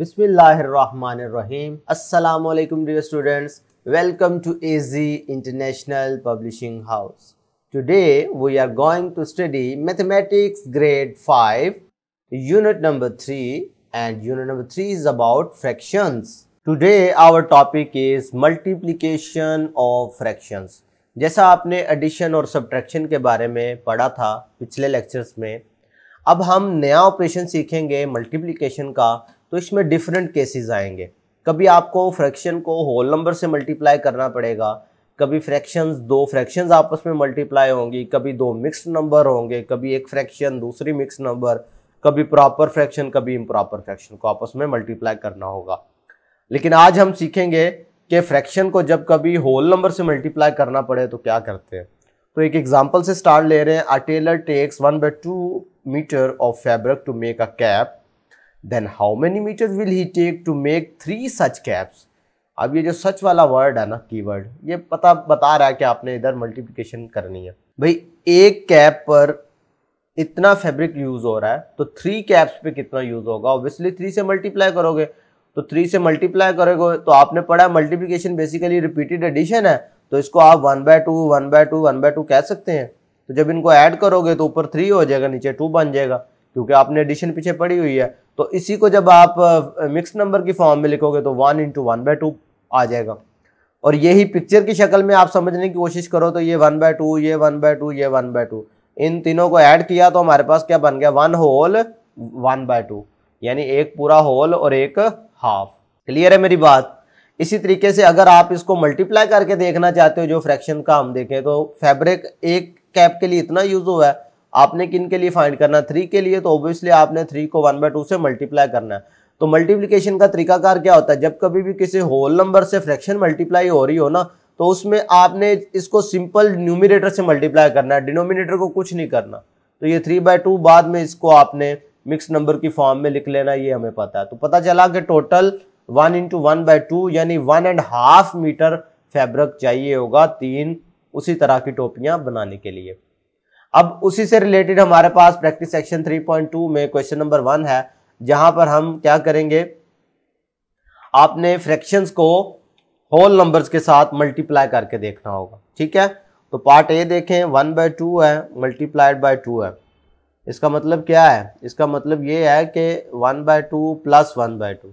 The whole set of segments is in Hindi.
बिस्मिल्लाहिर्रहमानिर्रहीम अस्सलाम वालेकुम dear students welcome to A G international publishing house today we are going to study mathematics grade five unit number three and unit number three is about fractions today our topic is multiplication of fractions जैसा आपने एडिशन और सब्ट्रैक्शन के बारे में पढ़ा था पिछले लेक्चर्स में अब हम नया ऑपरेशन सीखेंगे मल्टीप्लीकेशन का तो इसमें डिफरेंट केसेस आएंगे कभी आपको फ्रैक्शन को होल नंबर से मल्टीप्लाई करना पड़ेगा कभी फ्रैक्शंस दो फ्रैक्शंस आपस में मल्टीप्लाई होंगी कभी दो मिक्स्ड नंबर होंगे कभी एक फ्रैक्शन दूसरी मिक्स नंबर कभी प्रॉपर फ्रैक्शन कभी इम्प्रॉपर फ्रैक्शन को आपस में मल्टीप्लाई करना होगा लेकिन आज हम सीखेंगे कि फ्रैक्शन को जब कभी होल नंबर से मल्टीप्लाई करना पड़े तो क्या करते हैं तो एक एग्जाम्पल से स्टार्ट ले रहे हैं a tailor takes one by two meter of fabric to make a cap then how many meter will he take to make three such caps अब ये जो सच वाला वर्ड है ना कीवर्ड ये पता बता रहा है कि आपने इधर मल्टीप्लिकेशन करनी है भाई एक कैप पर इतना फैब्रिक यूज़ हो रहा है तो थ्री कैप्स पे कितना यूज़ होगा ऑब्वियसली थ्री से मल्टीप्लाई करोगे तो थ्री से मल्टीप्लाई करोगे तो आपने पढ़ा मल्टीप्लीकेशन बेसिकली रिपीटेड एडिशन है तो इसको आप one by two one by two one by two कह सकते हैं तो जब इनको ऐड करोगे तो ऊपर थ्री हो जाएगा नीचे टू बन जाएगा क्योंकि आपने एडिशन पीछे पड़ी हुई है तो इसी को जब आप मिक्स नंबर की फॉर्म में लिखोगे तो one into one by two आ जाएगा और यही पिक्चर की शक्ल में आप समझने की कोशिश करो तो ये वन बाय टू ये वन बाय टू ये वन बाय टू इन तीनों को ऐड किया तो हमारे पास क्या बन गया one whole one by two यानी एक पूरा होल और एक हाफ क्लियर है मेरी बात इसी तरीके से अगर आप इसको मल्टीप्लाई करके देखना चाहते हो जो फ्रैक्शन का हम देखें तो फैब्रिक एक कैप के लिए इतना यूज़ हुआ है आपने किन के लिए फाइंड करना थ्री के लिए तो ऑब्वियसली आपने थ्री को वन बाय टू से मल्टीप्लाई करना है तो मल्टीप्लीकेशन का तरीकाकार क्या होता है जब कभी भी किसी होल नंबर से फ्रैक्शन मल्टीप्लाई हो रही हो ना तो उसमें आपने इसको सिंपल न्यूमिनेटर से मल्टीप्लाई करना है डिनोमिनेटर को कुछ नहीं करना तो ये थ्री बाय टू बाद में इसको आपने मिक्स नंबर की फॉर्म में लिख लेना ये हमें पता है तो पता चला कि total one into one by two यानी one and half meter fabric चाहिए होगा तीन उसी तरह की टोपियां बनाने के लिए अब उसी से रिलेटेड हमारे पास प्रैक्टिस सेक्शन 3.2 में क्वेश्चन नंबर वन है जहां पर हम क्या करेंगे आपने फ्रैक्शंस को होल नंबर्स के साथ मल्टीप्लाई करके देखना होगा ठीक है तो पार्ट ए देखें वन बाय टू है मल्टीप्लाइड बाय टू है इसका मतलब क्या है इसका मतलब ये है कि one by two plus one by two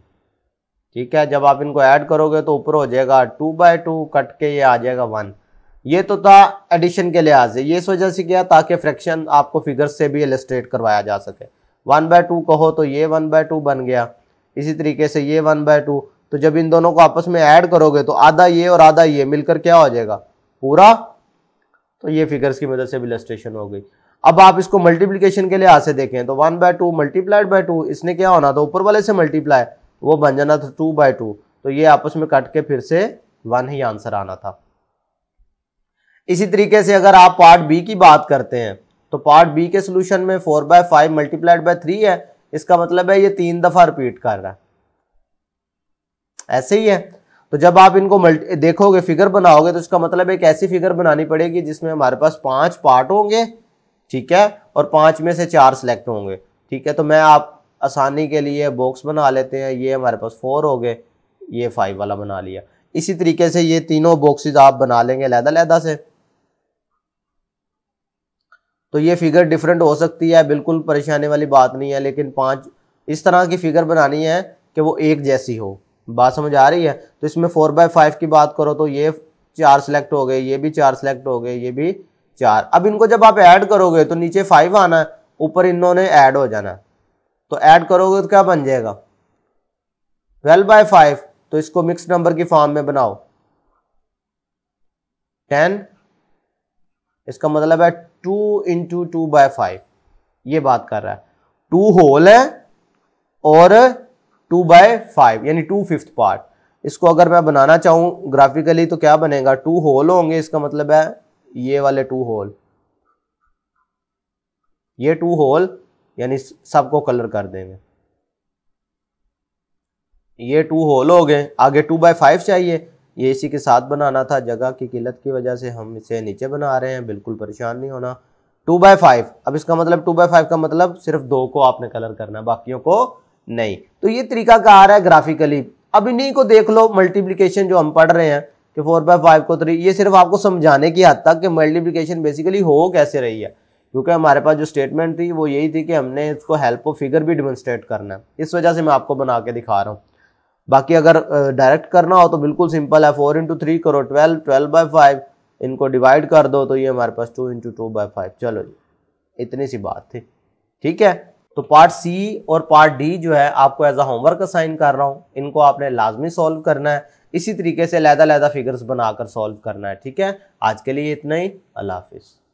ठीक है जब आप इनको ऐड करोगे तो ऊपर हो जाएगा टू बाय टू कट के ये आ जाएगा वन ये तो था एडिशन के लिहाज से ये इस वजह से किया ताकि फ्रैक्शन आपको फिगर्स से भी एलिस्ट्रेट करवाया जा सके वन बाय टू कहो तो ये वन बाय टू बन गया इसी तरीके से ये वन बाय टू तो जब इन दोनों को आपस में ऐड करोगे तो आधा ये और आधा ये मिलकर क्या हो जाएगा पूरा तो ये फिगर्स की मदद से भी इलस्ट्रेशन हो गई अब आप इसको मल्टीप्लीकेशन के लिहाज से देखें तो one by two multiplied by two इसने क्या होना था ऊपर वाले से मल्टीप्लाई वो बन जाना था टू बाय टू तो ये आपस में कट के फिर से वन ही आंसर आना था इसी तरीके से अगर आप पार्ट बी की बात करते हैं तो पार्ट बी के सोल्यूशन में four by five multiplied by three है इसका मतलब है ये तीन दफ़ा रिपीट कर रहा है ऐसे ही है तो जब आप इनको मल्टी देखोगे फिगर बनाओगे तो इसका मतलब एक ऐसी फिगर बनानी पड़ेगी जिसमें हमारे पास पांच पार्ट होंगे ठीक है और पांच में से चार सिलेक्ट होंगे ठीक है तो मैं आप आसानी के लिए बॉक्स बना लेते हैं ये हमारे पास फोर हो गए ये फाइव वाला बना लिया इसी तरीके से ये तीनों बॉक्सेस आप बना लेंगे लहदा लहदा से तो ये फिगर डिफरेंट हो सकती है बिल्कुल परेशानी वाली बात नहीं है लेकिन पाँच इस तरह की फिगर बनानी है कि वो एक जैसी हो बात समझ आ रही है तो इसमें फोर बाय फाइव की बात करो तो ये चार सेलेक्ट हो गए ये भी चार सेलेक्ट हो गए ये भी चार अब इनको जब आप ऐड करोगे तो नीचे फाइव आना है ऊपर इन्होंने ऐड हो जाना है तो ऐड करोगे तो क्या बन जाएगा ट्वेल्व बाय फाइव तो इसको मिक्स नंबर की फॉर्म में बनाओ टेन इसका मतलब है two into two by five ये बात कर रहा है टू होल है और टू बाय फाइव यानी टू फिफ्थ पार्ट इसको अगर मैं बनाना चाहूँ ग्राफिकली तो क्या बनेगा टू होल होंगे इसका मतलब है ये वाले टू होल ये टू होल यानी सबको कलर कर देंगे ये टू होल हो गए आगे टू बाय फाइव चाहिए ये इसी के साथ बनाना था जगह की किल्लत की वजह से हम इसे नीचे बना रहे हैं बिल्कुल परेशान नहीं होना टू बाई फाइव अब इसका मतलब टू बाई फाइव का मतलब सिर्फ दो को आपने कलर करना है बाकियों को नहीं तो ये तरीका कहा आ रहा है ग्राफिकली अब इन्हीं को देख लो मल्टीप्लीकेशन जो हम पढ़ रहे हैं कि फोर बाय फाइव को थ्री ये सिर्फ आपको समझाने की हद तक कि मल्टीप्लीकेशन बेसिकली हो कैसे रही है क्योंकि हमारे पास जो स्टेटमेंट थी वो यही थी कि हमने इसको हेल्प ऑफ फिगर भी डिमोन्स्ट्रेट करना है इस वजह से मैं आपको बना के दिखा रहा हूँ बाकी अगर डायरेक्ट करना हो तो बिल्कुल सिंपल है फोर इंटू थ्री करो ट्वेल्व ट्वेल्व बाई फाइव इनको डिवाइड कर दो तो ये हमारे पास two into two by five चलो जी इतनी सी बात थी ठीक है तो पार्ट सी और पार्ट डी जो है आपको एज अ होमवर्क असाइन कर रहा हूँ इनको आपने लाजमी सॉल्व करना है इसी तरीके से लहदा लहदा फिगर्स बनाकर सॉल्व करना है ठीक है आज के लिए इतना ही अल्लाह हाफिज़